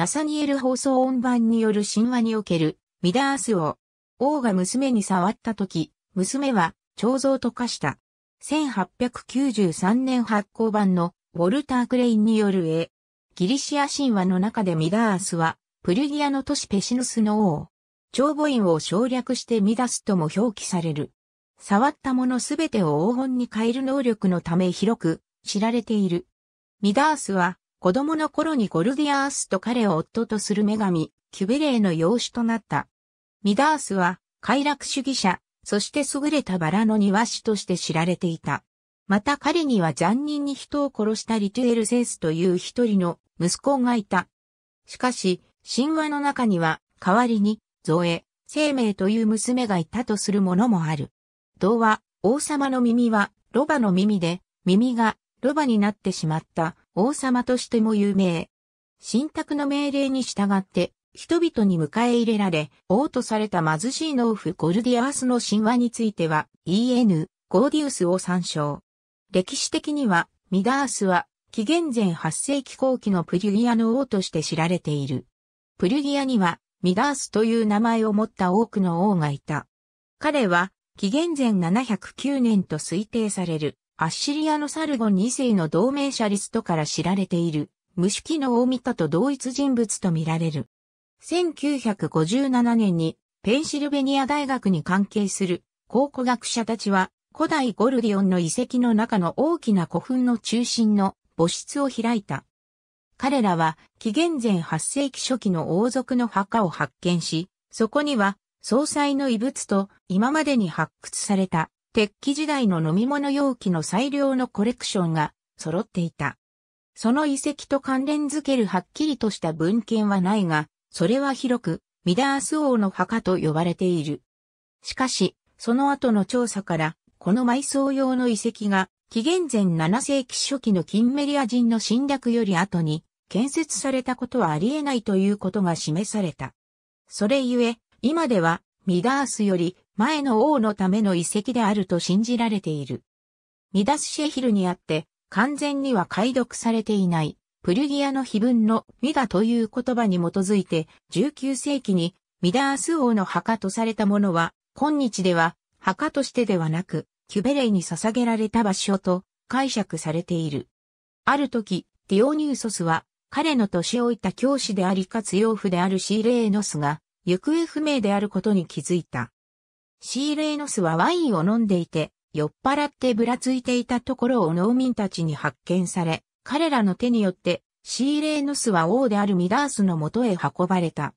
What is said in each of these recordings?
ナサニエル放送音版による神話におけるミダース王。王が娘に触った時、娘は彫像と化した。1893年発行版のウォルター・クレインによる絵。ギリシア神話の中でミダースは、プルギアの都市ペシヌスの王。長母院を省略してミダスとも表記される。触ったものすべてを黄金に変える能力のため広く知られている。ミダースは子供の頃にゴルディアースと彼を夫とする女神、キュベレーの養子となった。ミダースは、快楽主義者、そして優れたバラの庭師として知られていた。また彼には残忍に人を殺したリトゥエルセースという一人の息子がいた。しかし、神話の中には、代わりに、ゾエ、生命という娘がいたとするものもある。童話、王様の耳は、ロバの耳で、耳が、ロバになってしまった王様としても有名。神託の命令に従って、人々に迎え入れられ、王とされた貧しい農夫ゴルディアースの神話については、EN、ゴーディウスを参照。歴史的には、ミダースは、紀元前8世紀後期のプリュギアの王として知られている。プリュギアには、ミダースという名前を持った多くの王がいた。彼は、紀元前709年と推定される。アッシリアのサルゴン2世の同盟者リストから知られている、無主の大を見たと同一人物とみられる。1957年にペンシルベニア大学に関係する考古学者たちは古代ゴルディオンの遺跡の中の大きな古墳の中心の母室を開いた。彼らは紀元前8世紀初期の王族の墓を発見し、そこには総裁の遺物と今までに発掘された鉄器時代の飲み物容器の最良のコレクションが揃っていた。その遺跡と関連づけるはっきりとした文献はないが、それは広く、ミダース王の墓と呼ばれている。しかし、その後の調査から、この埋葬用の遺跡が、紀元前7世紀初期のキンメリア人の侵略より後に、建設されたことはありえないということが示された。それゆえ、今では、ミダースより前の王のための遺跡であると信じられている。ミダスシェヒルにあって、完全には解読されていない、プリュギアの碑文のミダという言葉に基づいて、19世紀にミダース王の墓とされたものは、今日では墓としてではなく、キュベレイに捧げられた場所と解釈されている。ある時、ディオニューソスは、彼の年老いた教師でありかつ養父であるシーレーノスが、行方不明であることに気づいた。シーレーノスはワインを飲んでいて、酔っ払ってぶらついていたところを農民たちに発見され、彼らの手によって、シーレーノスは王であるミダースの元へ運ばれた。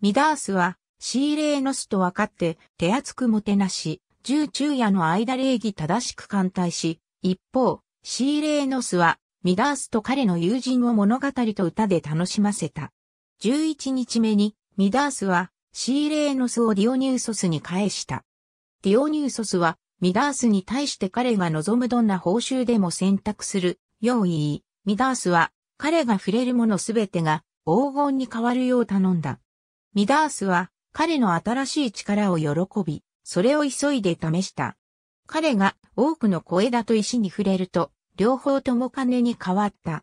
ミダースは、シーレーノスと分かって、手厚くもてなし、十中夜の間礼儀正しく艦隊し、一方、シーレーノスは、ミダースと彼の友人を物語と歌で楽しませた。11日目に、ミダースは、シーレーノスをディオニューソスに返した。ディオニューソスはミダースに対して彼が望むどんな報酬でも選択する用意。ミダースは彼が触れるものすべてが黄金に変わるよう頼んだ。ミダースは彼の新しい力を喜び、それを急いで試した。彼が多くの小枝と石に触れると、両方とも金に変わった。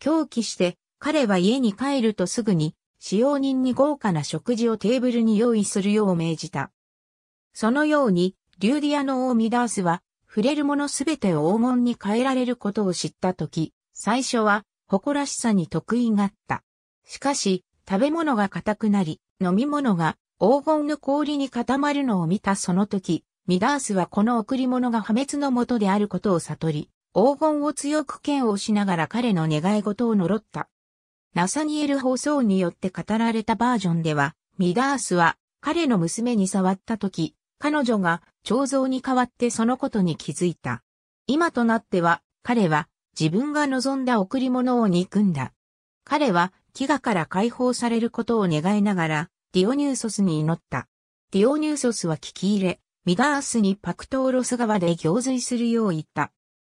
狂気して、彼は家に帰るとすぐに使用人に豪華な食事をテーブルに用意するよう命じた。そのように、リューディアの王ミダースは、触れるものすべてを黄金に変えられることを知ったとき、最初は、誇らしさに得意があった。しかし、食べ物が硬くなり、飲み物が黄金の氷に固まるのを見たその時、ミダースはこの贈り物が破滅のもとであることを悟り、黄金を強く剣をしながら彼の願い事を呪った。ナサニエル放送によって語られたバージョンでは、ミダースは彼の娘に触った時、彼女が彫像に代わってそのことに気づいた。今となっては、彼は自分が望んだ贈り物を憎んだ。彼は飢餓から解放されることを願いながら、ディオニューソスに祈った。ディオニューソスは聞き入れ、ミダースにパクトーロス川で行水するよう言った。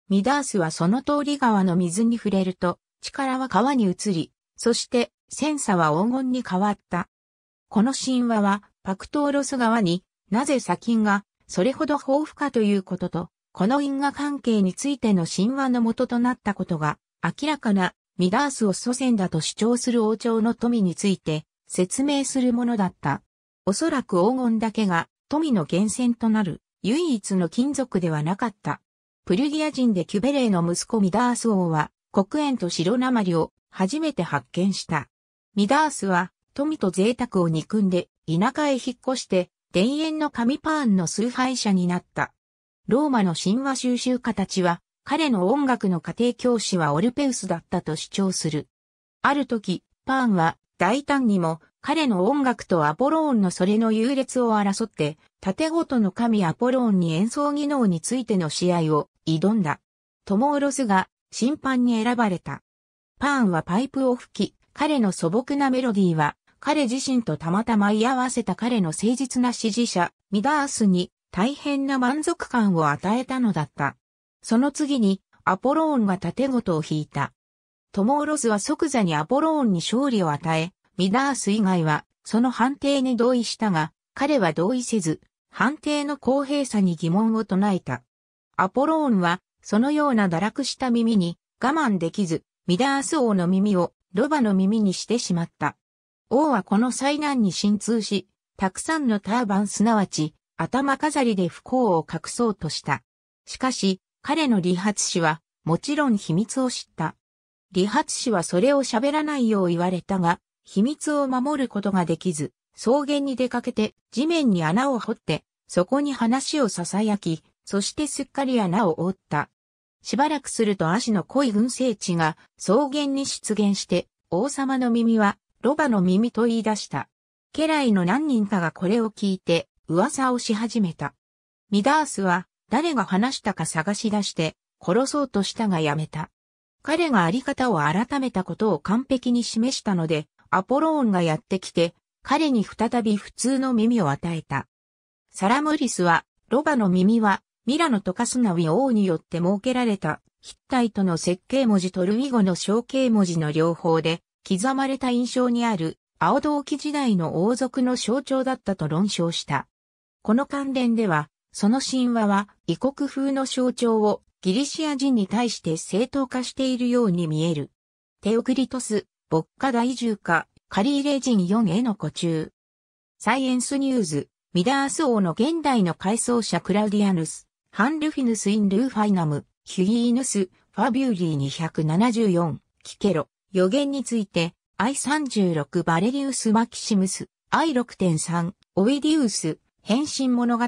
ミダースはその通り川の水に触れると、力は川に移り、そして、戦サは黄金に変わった。この神話は、パクトーロス川に、なぜ砂金が、それほど豊富かということと、この因果関係についての神話の元となったことが、明らかな、ミダースを祖先だと主張する王朝の富について、説明するものだった。おそらく黄金だけが、富の源泉となる、唯一の金属ではなかった。プルギア人でキュベレーの息子ミダース王は、黒煙と白鉛を初めて発見した。ミダースは富と贅沢を憎んで田舎へ引っ越して田園の神パーンの崇拝者になった。ローマの神話収集家たちは彼の音楽の家庭教師はオルペウスだったと主張する。ある時、パーンは大胆にも彼の音楽とアポローンのそれの優劣を争って、盾ごとの神アポローンに演奏技能についての試合を挑んだ。トモーロスが審判に選ばれた。パーンはパイプを吹き、彼の素朴なメロディーは、彼自身とたまたま居合わせた彼の誠実な支持者、ミダースに大変な満足感を与えたのだった。その次に、アポローンが盾ごとを引いた。トモーロスは即座にアポローンに勝利を与え、ミダース以外は、その判定に同意したが、彼は同意せず、判定の公平さに疑問を唱えた。アポローンは、そのような堕落した耳に、我慢できず、ミダース王の耳をロバの耳にしてしまった。王はこの災難に心痛し、たくさんのターバンすなわち、頭飾りで不幸を隠そうとした。しかし、彼の理髪師は、もちろん秘密を知った。理髪師はそれを喋らないよう言われたが、秘密を守ることができず、草原に出かけて地面に穴を掘って、そこに話を囁き、そしてすっかり穴を覆った。しばらくすると足の濃い群生地が草原に出現して、王様の耳はロバの耳と言い出した。家来の何人かがこれを聞いて噂をし始めた。ミダースは誰が話したか探し出して殺そうとしたがやめた。彼があり方を改めたことを完璧に示したので、アポローンがやってきて、彼に再び普通の耳を与えた。サラムリスは、ロバの耳はミラノとカスナウィ王によって設けられた、筆体との設計文字とルイ語の象形文字の両方で、刻まれた印象にある、青銅器時代の王族の象徴だったと論証した。この関連では、その神話は異国風の象徴をギリシア人に対して正当化しているように見える。テオクリトス、牧歌大獣化、カリーレ人4への古中。サイエンスニューズ、ミダース王の現代の回想者クラウディアヌス、ハンルフィヌス・イン・ルーファイナム、ヒュギーヌス、ファビューリー274、キケロ、予言について、I36 バレリウス・マキシムス、I6.3、オィディウス、変身物語、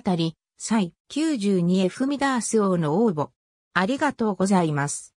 サイ9 2フミダース王の応募。ありがとうございます。